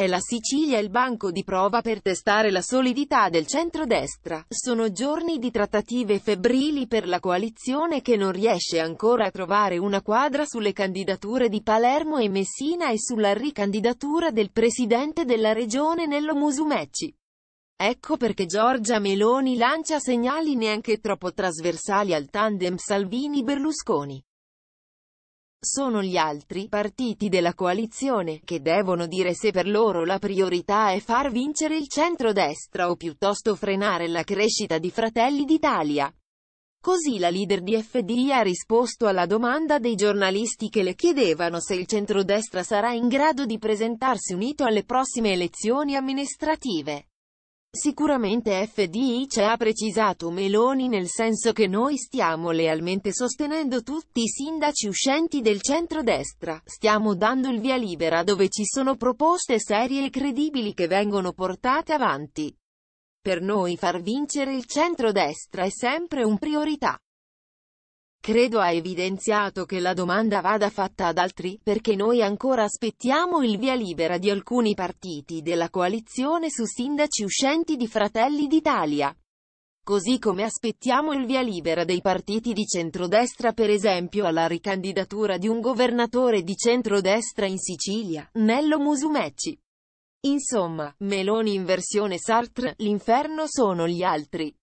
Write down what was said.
È la Sicilia il banco di prova per testare la solidità del centrodestra. Sono giorni di trattative febbrili per la coalizione che non riesce ancora a trovare una quadra sulle candidature di Palermo e Messina e sulla ricandidatura del presidente della regione Nello Musumeci. Ecco perché Giorgia Meloni lancia segnali neanche troppo trasversali al tandem Salvini-Berlusconi. Sono gli altri partiti della coalizione che devono dire se per loro la priorità è far vincere il centrodestra o piuttosto frenare la crescita di Fratelli d'Italia. Così la leader di FDI ha risposto alla domanda dei giornalisti che le chiedevano se il centrodestra sarà in grado di presentarsi unito alle prossime elezioni amministrative. Sicuramente FDI ci ha precisato Meloni nel senso che noi stiamo lealmente sostenendo tutti i sindaci uscenti del centrodestra, stiamo dando il via libera dove ci sono proposte serie e credibili che vengono portate avanti. Per noi far vincere il centrodestra è sempre un priorità. Credo ha evidenziato che la domanda vada fatta ad altri, perché noi ancora aspettiamo il via libera di alcuni partiti della coalizione su sindaci uscenti di Fratelli d'Italia. Così come aspettiamo il via libera dei partiti di centrodestra per esempio alla ricandidatura di un governatore di centrodestra in Sicilia, Nello Musumeci. Insomma, Meloni in versione Sartre, l'inferno sono gli altri.